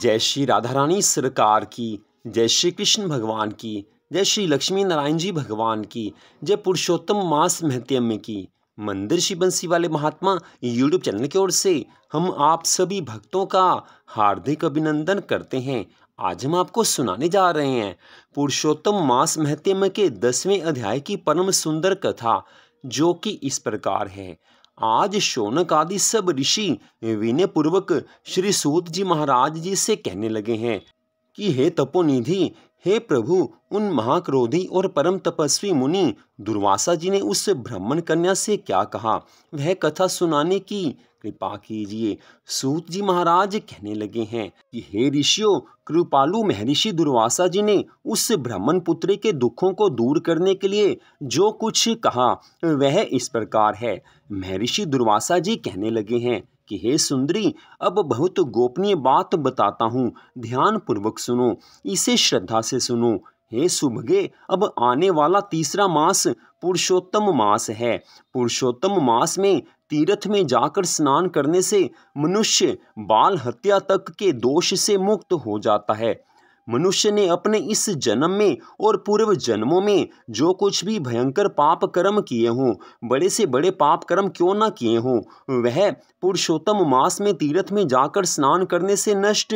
जय श्री राधा रानी सरकार की जय श्री कृष्ण भगवान की जय श्री लक्ष्मी नारायण जी भगवान की जय पुरुषोत्तम मास महत्यम्य की मंदिर श्री बंसी वाले महात्मा यूट्यूब चैनल की ओर से हम आप सभी भक्तों का हार्दिक अभिनंदन करते हैं आज हम आपको सुनाने जा रहे हैं पुरुषोत्तम मास महत्यम्य के दसवें अध्याय की परम सुंदर कथा जो कि इस प्रकार है आज शौनक आदि सब ऋषि विनय पूर्वक श्री सूत जी महाराज जी से कहने लगे हैं कि हे तपोनिधि हे प्रभु उन महाक्रोधी और परम तपस्वी मुनि दुर्वासा जी ने उस ब्राह्मण कन्या से क्या कहा वह कथा सुनाने की कृपा कीजिए सूत जी महाराज कहने लगे हैं कि हे ऋषियों कृपालु महर्षि दुर्वासा जी ने उस ब्राह्मण पुत्र के दुखों को दूर करने के लिए जो कुछ कहा वह इस प्रकार है महर्षि दुर्वासा जी कहने लगे हैं कि हे सुंदरी अब बहुत गोपनीय बात बताता हूँ ध्यान पूर्वक सुनो इसे श्रद्धा से सुनो हे सुभगे अब आने वाला तीसरा मास पुरुषोत्तम मास है पुरुषोत्तम मास में तीर्थ में जाकर स्नान करने से मनुष्य बाल हत्या तक के दोष से मुक्त हो जाता है मनुष्य ने अपने इस जन्म में और पूर्व जन्मों में जो कुछ भी भयंकर पाप कर्म किए हों बड़े से बड़े पाप कर्म क्यों ना किए हों वह पुरुषोत्तम मास में तीर्थ में जाकर स्नान करने से नष्ट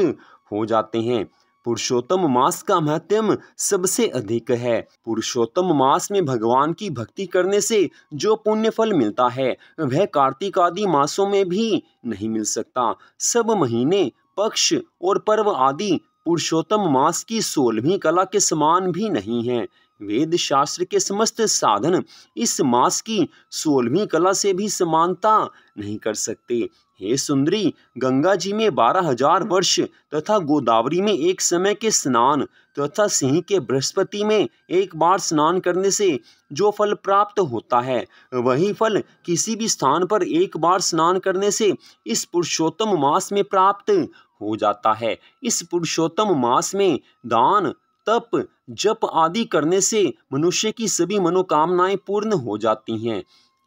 हो जाते हैं पुरुषोत्तम मास का महत्व सबसे अधिक है पुरुषोत्तम मास में भगवान की भक्ति करने से जो पुण्य फल मिलता है वह कार्तिक आदि मासों में भी नहीं मिल सकता सब महीने पक्ष और पर्व आदि पुरुषोत्तम मास की सोलहवीं कला के समान भी नहीं है वेद शास्त्र के समस्त साधन इस मास की सोलहवीं कला से भी समानता नहीं कर सकते हे सुंदरी गंगा जी में बारह हजार वर्ष तथा गोदावरी में एक समय के स्नान तथा सिंह के बृहस्पति में एक बार स्नान करने से जो फल प्राप्त होता है वही फल किसी भी स्थान पर एक बार स्नान करने से इस पुरुषोत्तम मास में प्राप्त हो जाता है इस पुरुषोत्तम मास में दान तप जप आदि करने से मनुष्य की सभी मनोकामनाएं पूर्ण हो जाती हैं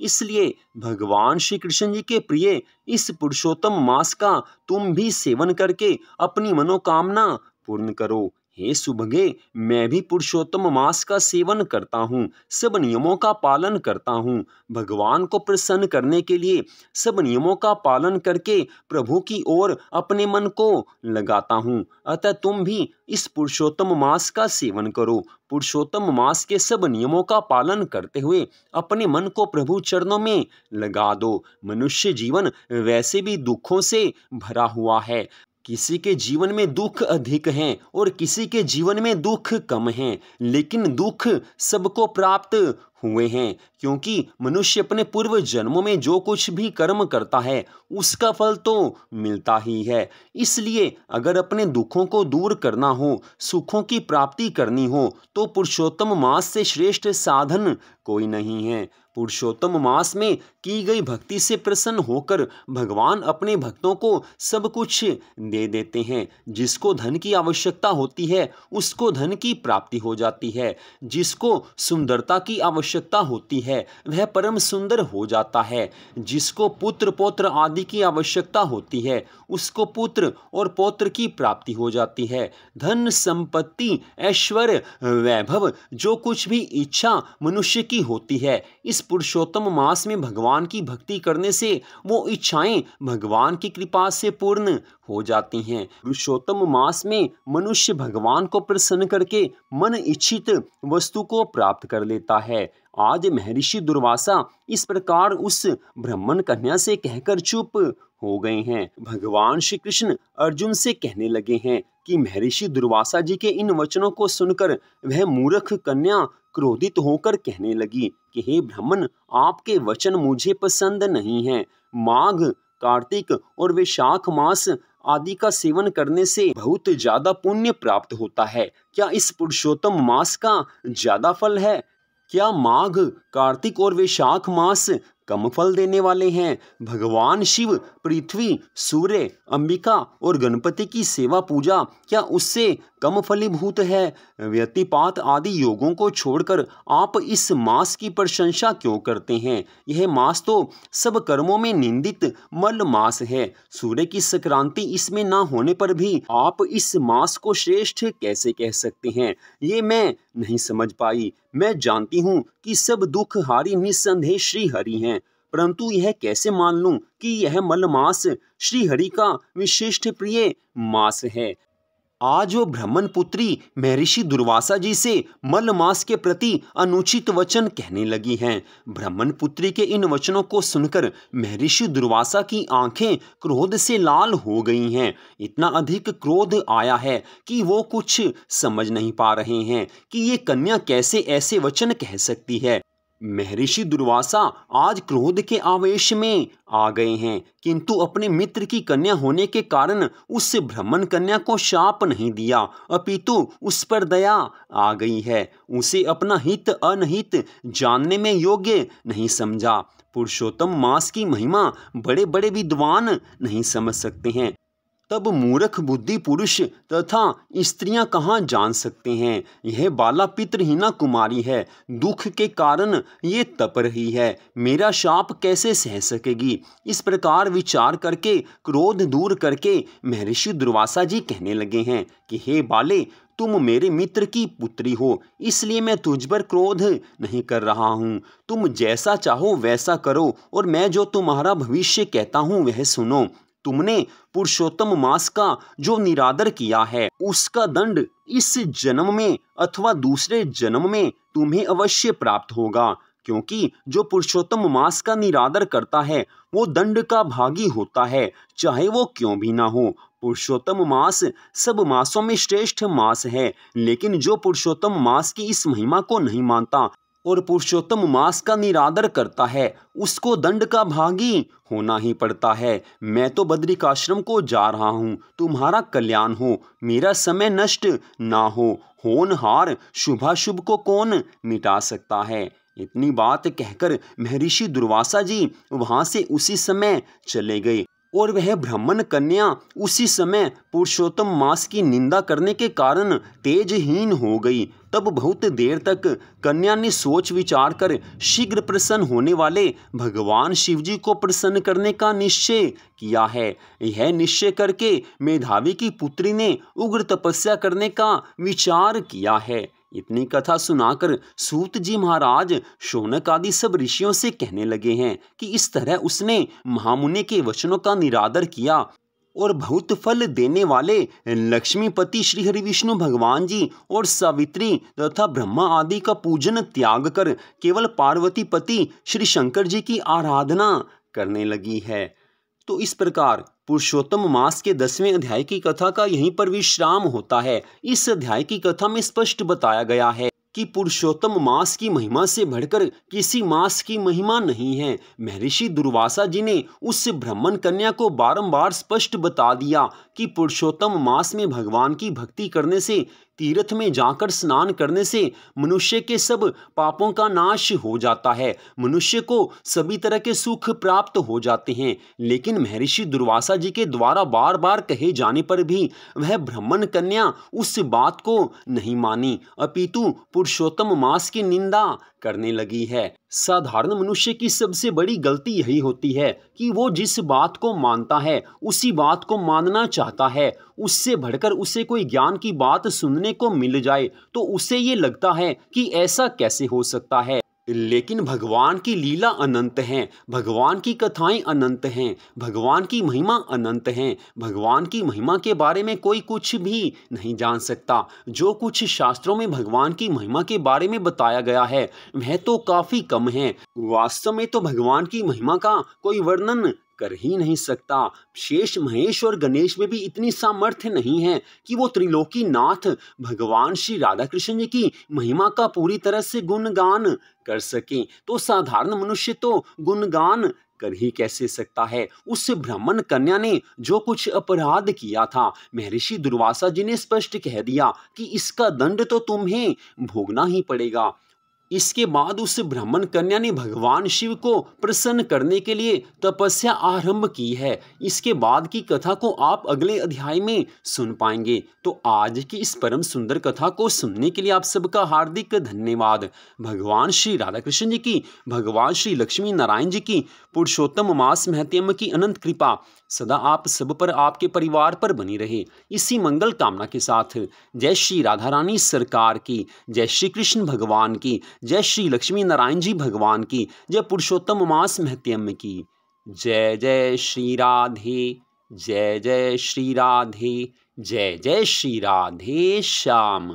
इसलिए भगवान श्री कृष्ण जी के प्रिय इस पुरुषोत्तम मास का तुम भी सेवन करके अपनी मनोकामना पूर्ण करो हे सुभगे मैं भी पुरुषोत्तम मास का सेवन करता हूँ सब नियमों का पालन करता हूँ भगवान को प्रसन्न करने के लिए सब नियमों का पालन करके प्रभु की ओर अपने मन को लगाता हूँ अतः तुम भी इस पुरुषोत्तम मास का सेवन करो पुरुषोत्तम मास के सब नियमों का पालन करते हुए अपने मन को प्रभु चरणों में लगा दो मनुष्य जीवन वैसे भी दुखों से भरा हुआ है किसी के जीवन में दुख अधिक हैं और किसी के जीवन में दुख कम हैं लेकिन दुख सबको प्राप्त हुए हैं क्योंकि मनुष्य अपने पूर्व जन्मों में जो कुछ भी कर्म करता है उसका फल तो मिलता ही है इसलिए अगर अपने दुखों को दूर करना हो सुखों की प्राप्ति करनी हो तो पुरुषोत्तम मास से श्रेष्ठ साधन कोई नहीं है पुरुषोत्तम मास में की गई भक्ति से प्रसन्न होकर भगवान अपने भक्तों को सब कुछ दे देते हैं जिसको धन की आवश्यकता होती है उसको धन की प्राप्ति हो जाती है जिसको सुंदरता की आवश्यकता होती है वह परम सुंदर हो जाता है जिसको पुत्र पौत्र आदि की आवश्यकता होती है उसको पुत्र और पौत्र की प्राप्ति हो जाती है धन संपत्ति ऐश्वर्य वैभव जो कुछ भी इच्छा मनुष्य की होती है इस पुरुषोत्तम मास में भगवान की भक्ति करने से वो इच्छाएं भगवान की कृपा से पूर्ण हो जाती हैं पुरुषोत्तम मास में मनुष्य भगवान को प्रसन्न करके मन इच्छित वस्तु को प्राप्त कर लेता है आज महर्षि दुर्वासा इस प्रकार उस ब्राह्मण कन्या से कहकर चुप हो गए हैं भगवान श्री कृष्ण अर्जुन से कहने लगे हैं कि महर्षि दुर्वासा जी के इन वचनों को सुनकर वह मूर्ख कन्या क्रोधित होकर कहने लगी कि हे ब्राह्मण आपके वचन मुझे पसंद नहीं है माघ कार्तिक और वैशाख मास आदि का सेवन करने से बहुत ज्यादा पुण्य प्राप्त होता है क्या इस पुरुषोत्तम मास का ज्यादा फल है क्या माघ कार्तिक और वैशाख मास कम फल देने वाले हैं भगवान शिव पृथ्वी सूर्य अंबिका और गणपति की सेवा पूजा क्या उससे कम फलीभूत है व्यतिपात आदि योगों को छोड़कर आप इस मास की प्रशंसा क्यों करते हैं यह मास तो सब कर्मों में निंदित मल मास है सूर्य की संक्रांति इसमें ना होने पर भी आप इस मास को श्रेष्ठ कैसे कह सकते हैं ये मैं नहीं समझ पाई मैं जानती हूँ कि सब दुख हारी निस्संदेह श्री हरि हैं परंतु यह कैसे मान लूं कि यह मलमास श्री हरि का विशिष्ट प्रिय मास है आज वो ब्राह्मण पुत्री महर्षि दुर्वासा जी से मल मास के प्रति अनुचित वचन कहने लगी हैं ब्राह्मण पुत्री के इन वचनों को सुनकर महर्षि दुर्वासा की आंखें क्रोध से लाल हो गई हैं इतना अधिक क्रोध आया है कि वो कुछ समझ नहीं पा रहे हैं कि ये कन्या कैसे ऐसे वचन कह सकती है महर्षि दुर्वासा आज क्रोध के आवेश में आ गए हैं किंतु अपने मित्र की कन्या होने के कारण उस ब्राह्मण कन्या को शाप नहीं दिया अपितु उस पर दया आ गई है उसे अपना हित अनहित जानने में योग्य नहीं समझा पुरुषोत्तम मास की महिमा बड़े बड़े विद्वान नहीं समझ सकते हैं तब मूर्ख बुद्धि पुरुष तथा स्त्रियां कहाँ जान सकते हैं यह बाला पितृहीना कुमारी है दुख के कारण ये तप रही है मेरा शाप कैसे सह सकेगी इस प्रकार विचार करके क्रोध दूर करके महर्षि दुर्वासा जी कहने लगे हैं कि हे बाले तुम मेरे मित्र की पुत्री हो इसलिए मैं तुझ पर क्रोध नहीं कर रहा हूँ तुम जैसा चाहो वैसा करो और मैं जो तुम्हारा भविष्य कहता हूँ वह सुनो तुमने पुरुषोत्तम मास का जो निरादर किया है उसका दंड इस जन्म में अथवा दूसरे जन्म में तुम्हें अवश्य प्राप्त होगा क्योंकि जो पुरुषोत्तम मास का निरादर करता है वो दंड का भागी होता है चाहे वो क्यों भी ना हो पुरुषोत्तम मास सब मासों में श्रेष्ठ मास है लेकिन जो पुरुषोत्तम मास की इस महिमा को नहीं मानता और पुरुषोत्तम मास का निरादर करता है उसको दंड का भागी होना ही पड़ता है मैं तो बद्रिकाश्रम को जा रहा हूँ तुम्हारा कल्याण हो मेरा समय नष्ट ना हो होनहार शुभाशुभ को कौन मिटा सकता है इतनी बात कहकर महर्षि दुर्वासा जी वहाँ से उसी समय चले गए और वह ब्राह्मण कन्या उसी समय पुरुषोत्तम मास की निंदा करने के कारण तेजहीन हो गई तब बहुत देर तक कन्या ने सोच विचार कर शीघ्र प्रसन्न होने वाले भगवान शिवजी को प्रसन्न करने का निश्चय किया है यह निश्चय करके मेधावी की पुत्री ने उग्र तपस्या करने का विचार किया है इतनी कथा सुनाकर सूत जी महाराज शौनक आदि सब ऋषियों से कहने लगे हैं कि इस तरह उसने महामुनि के वचनों का निरादर किया और बहुत फल देने वाले लक्ष्मीपति श्री हरि विष्णु भगवान जी और सावित्री तथा ब्रह्मा आदि का पूजन त्याग कर केवल पार्वती पति श्री शंकर जी की आराधना करने लगी है तो इस प्रकार पुरुषोत्तम मास के दसवें अध्याय की कथा का यहीं पर विश्राम होता है इस अध्याय की कथा में स्पष्ट बताया गया है कि पुरुषोत्तम मास की महिमा से बढ़कर किसी मास की महिमा नहीं है महर्षि दुर्वासा जी ने उस ब्राह्मण कन्या को बारंबार स्पष्ट बता दिया कि पुरुषोत्तम मास में भगवान की भक्ति करने से तीर्थ में जाकर स्नान करने से मनुष्य के सब पापों का नाश हो जाता है मनुष्य को सभी तरह के सुख प्राप्त हो जाते हैं लेकिन महर्षि दुर्वासा जी के द्वारा बार बार कहे जाने पर भी वह ब्राह्मण कन्या उस बात को नहीं मानी अपितु पुरुषोत्तम मास की निंदा करने लगी है साधारण मनुष्य की सबसे बड़ी गलती यही होती है कि वो जिस बात को मानता है उसी बात को मानना चाहता है उससे भड़कर उसे कोई ज्ञान की बात सुनने को मिल जाए तो उसे ये लगता है कि ऐसा कैसे हो सकता है लेकिन भगवान की लीला अनंत है भगवान की कथाएं अनंत हैं भगवान की महिमा अनंत है भगवान की महिमा के बारे में कोई कुछ भी नहीं जान सकता जो कुछ शास्त्रों में भगवान की महिमा के बारे में बताया गया है वह तो काफ़ी कम है वास्तव में तो भगवान की महिमा का कोई वर्णन कर ही नहीं सकता शेष महेश और गणेश में भी इतनी सामर्थ्य नहीं है कि वो त्रिलोकी नाथ भगवान श्री राधा कृष्ण जी की महिमा का पूरी तरह से गुणगान कर सके तो साधारण मनुष्य तो गुणगान कर ही कैसे सकता है उस ब्राह्मण कन्या ने जो कुछ अपराध किया था महर्षि दुर्वासा जी ने स्पष्ट कह दिया कि इसका दंड तो तुम्हें भोगना ही पड़ेगा इसके बाद उस ब्राह्मण कन्या ने भगवान शिव को प्रसन्न करने के लिए तपस्या आरंभ की है इसके बाद की कथा को आप अगले अध्याय में सुन पाएंगे तो आज की इस परम सुंदर कथा को सुनने के लिए आप सबका हार्दिक धन्यवाद भगवान श्री राधा कृष्ण जी की भगवान श्री लक्ष्मी नारायण जी की पुरुषोत्तम मास महत्यम की अनंत कृपा सदा आप सब पर आपके परिवार पर बनी रहे इसी मंगल कामना के साथ जय श्री राधा रानी सरकार की जय श्री कृष्ण भगवान की जय श्री लक्ष्मी नारायण जी भगवान की जय पुरुषोत्तम मास महत्यम की जय जय श्री राधे जय जय श्री राधे जय जय श्री राधे श्याम